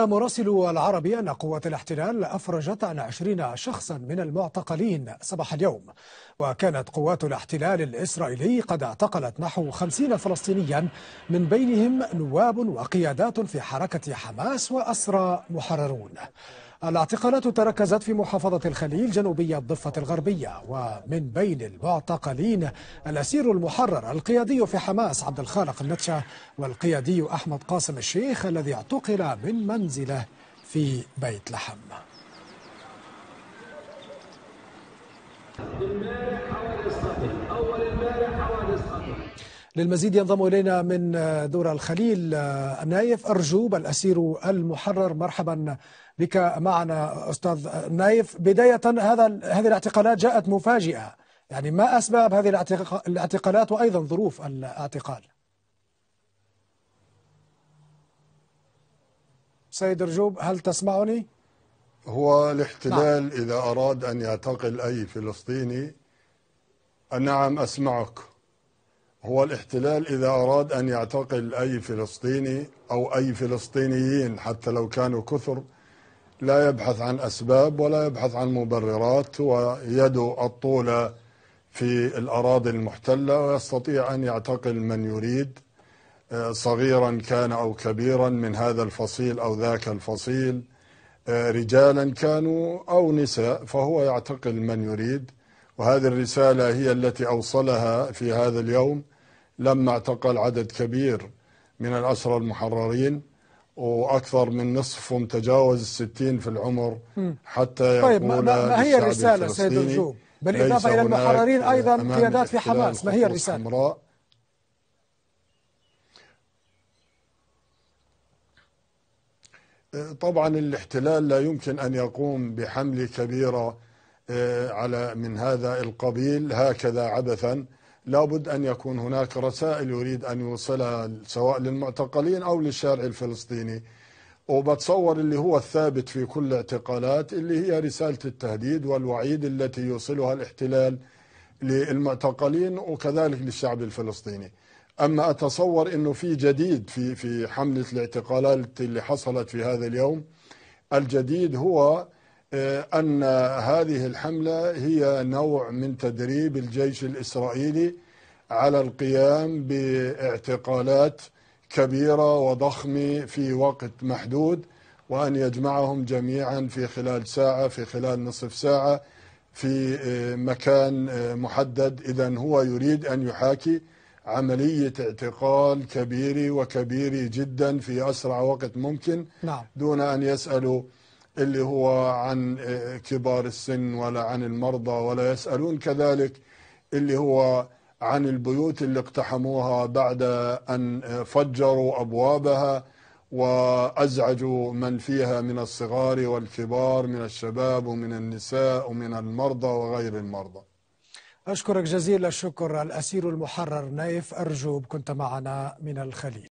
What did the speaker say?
مراسل العربي أن قوات الاحتلال أفرجت عن عشرين شخصا من المعتقلين صباح اليوم وكانت قوات الاحتلال الإسرائيلي قد اعتقلت نحو خمسين فلسطينيا من بينهم نواب وقيادات في حركة حماس وأسرى محررون الاعتقالات تركزت في محافظة الخليل جنوبية الضفة الغربية ومن بين المعتقلين الأسير المحرر القيادي في حماس عبد الخالق النتشة والقيادي أحمد قاسم الشيخ الذي اعتقل من منزله في بيت لحم للمزيد ينضم إلينا من آه، دور الخليل آه، نايف أرجوب الأسير المحرر مرحبا بك معنا أستاذ نايف بداية هذا هذه الاعتقالات جاءت مفاجئة يعني ما أسباب هذه الاعتقالات وأيضا ظروف الاعتقال سيد رجوب هل تسمعني؟ هو الاحتلال نعم. إذا أراد أن يعتقل أي فلسطيني نعم أسمعك هو الاحتلال إذا أراد أن يعتقل أي فلسطيني أو أي فلسطينيين حتى لو كانوا كثر لا يبحث عن أسباب ولا يبحث عن مبررات ويده الطولة في الأراضي المحتلة ويستطيع أن يعتقل من يريد آه، صغيرا كان أو كبيرا من هذا الفصيل أو ذاك الفصيل آه، رجالا كانوا أو نساء فهو يعتقل من يريد وهذه الرسالة هي التي أوصلها في هذا اليوم لما اعتقل عدد كبير من الأسرى المحررين وأكثر من نصفهم تجاوز الستين في العمر حتى طيب، يقول طيب ما, ما هي الرسالة سيد الجوب بالإضافة إلى المحررين أيضا قيادات في حماس ما هي الرسالة أه، طبعا الاحتلال لا يمكن أن يقوم بحمل كبيرة أه، على من هذا القبيل هكذا عبثا لابد أن يكون هناك رسائل يريد أن يوصلها سواء للمعتقلين أو للشارع الفلسطيني وبتصور اللي هو الثابت في كل اعتقالات اللي هي رسالة التهديد والوعيد التي يوصلها الاحتلال للمعتقلين وكذلك للشعب الفلسطيني أما أتصور أنه في جديد في, في حملة الاعتقالات اللي حصلت في هذا اليوم الجديد هو آه، أن هذه الحملة هي نوع من تدريب الجيش الإسرائيلي على القيام باعتقالات كبيرة وضخمة في وقت محدود وأن يجمعهم جميعا في خلال ساعة في خلال نصف ساعة في آه، مكان آه، محدد إذا هو يريد أن يحاكي عملية اعتقال كبيرة وكبيرة جدا في أسرع وقت ممكن نعم. دون أن يسألوا اللي هو عن آه، كبار السن ولا عن المرضى ولا يسألون كذلك اللي هو عن البيوت اللي اقتحموها بعد أن آه، فجروا أبوابها وأزعجوا من فيها من الصغار والكبار من الشباب ومن النساء ومن المرضى وغير المرضى أشكرك جزيل الشكر الأسير المحرر نايف أرجوب كنت معنا من الخليل